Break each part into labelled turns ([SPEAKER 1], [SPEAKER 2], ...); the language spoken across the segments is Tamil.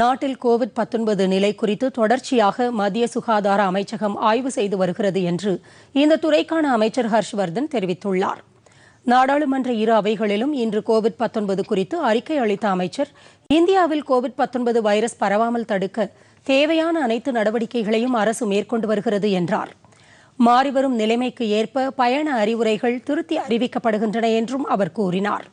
[SPEAKER 1] நாட்டில் கோவிட் பத்தொன்பது நிலை குறித்து தொடர்ச்சியாக மத்திய சுகாதார அமைச்சகம் ஆய்வு செய்து வருகிறது என்று இந்த துறைக்கான அமைச்சர் ஹர்ஷ்வர்தன் தெரிவித்துள்ளார் நாடாளுமன்ற இரு அவைகளிலும் இன்று கோவிட் பத்தொன்பது குறித்து அறிக்கை அளித்த அமைச்சர் இந்தியாவில் கோவிட் பத்தொன்பது வைரஸ் பரவாமல் தடுக்க தேவையான அனைத்து நடவடிக்கைகளையும் அரசு மேற்கொண்டு வருகிறது என்றார் மாறிவரும் நிலைமைக்கு ஏற்ப பயண அறிவுரைகள் திருத்தி அறிவிக்கப்படுகின்றன என்றும் அவர் கூறினார்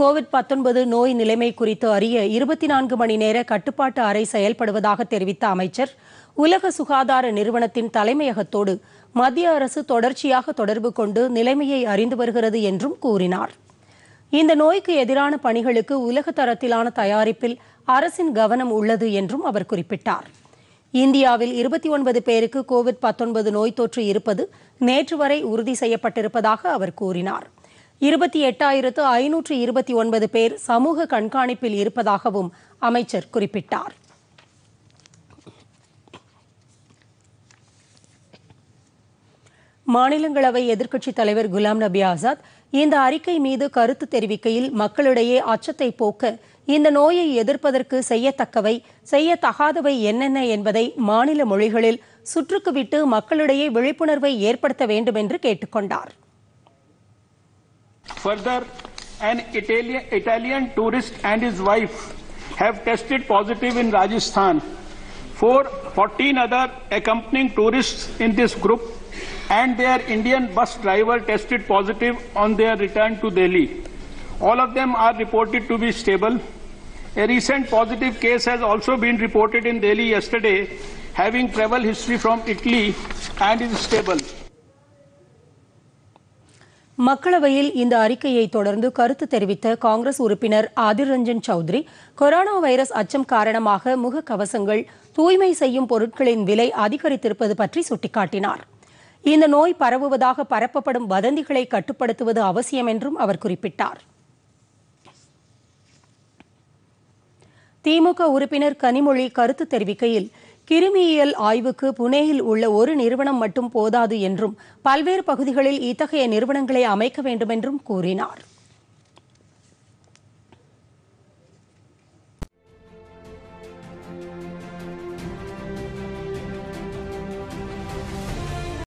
[SPEAKER 1] கோவிட் பத்தொன்பது நோய் நிலைமை குறித்து அறிய இருபத்தி நான்கு மணி நேர கட்டுப்பாட்டு அறை செயல்படுவதாக தெரிவித்த அமைச்சர் உலக சுகாதார நிறுவனத்தின் தலைமையகத்தோடு மத்திய அரசு தொடர்ச்சியாக தொடர்பு கொண்டு நிலைமையை அறிந்து வருகிறது என்றும் கூறினார் இந்த நோய்க்கு எதிரான பணிகளுக்கு உலக தரத்திலான தயாரிப்பில் அரசின் கவனம் உள்ளது என்றும் அவர் குறிப்பிட்டார் இந்தியாவில் இருபத்தி ஒன்பது பேருக்கு கோவிட் பத்தொன்பது நோய் தொற்று இருப்பது நேற்று வரை உறுதி செய்யப்பட்டிருப்பதாக அவர் கூறினார் இருபத்தி எட்டாயிரத்து ஐநூற்று இருபத்தி ஒன்பது பேர் சமூக கண்காணிப்பில் இருப்பதாகவும் அமைச்சர் குறிப்பிட்டார் மாநிலங்களவை எதிர்க்கட்சித் தலைவர் குலாம் நபி ஆசாத் இந்த அறிக்கை மீது கருத்து தெரிவிக்கையில் மக்களிடையே அச்சத்தை போக்க இந்த நோயை எதிர்ப்பதற்கு செய்யத்தக்கவை செய்யத்தகாதவை என்னென்ன என்பதை மாநில மொழிகளில் சுற்றுக்கு விட்டு மக்களிடையே விழிப்புணர்வை ஏற்படுத்த வேண்டும் என்று கேட்டுக்கொண்டாா்
[SPEAKER 2] Further, an Italian, Italian tourist and his wife have tested positive in Rajasthan. Four, 14 other accompanying tourists in this group and their Indian bus driver tested positive on their return to Delhi. All of them are reported to be stable. A recent positive case has also been reported in Delhi yesterday, having travel history from Italy and is stable.
[SPEAKER 1] மக்களவையில் இந்த அறிக்கையை தொடர்ந்து கருத்து தெரிவித்த காங்கிரஸ் உறுப்பினர் ஆதிர் ரஞ்சன் சௌத்ரி கொரோனா வைரஸ் அச்சம் காரணமாக முகக்கவசங்கள் தூய்மை செய்யும் பொருட்களின் விலை அதிகரித்திருப்பது பற்றி சுட்டிக்காட்டினார் இந்த நோய் பரவுவதாக பரப்பப்படும் வதந்திகளை கட்டுப்படுத்துவது அவசியம் என்றும் அவர் குறிப்பிட்டார் திமுக உறுப்பினர் கனிமொழி கருத்து தெரிவிக்கையில் கிருமியியல் ஆய்வுக்கு புனேயில் உள்ள ஒரு நிறுவனம் மட்டும் போதாது என்றும் பல்வேறு பகுதிகளில் இத்தகைய நிறுவனங்களை அமைக்க வேண்டுமென்றும் கூறினாா் கூறினார்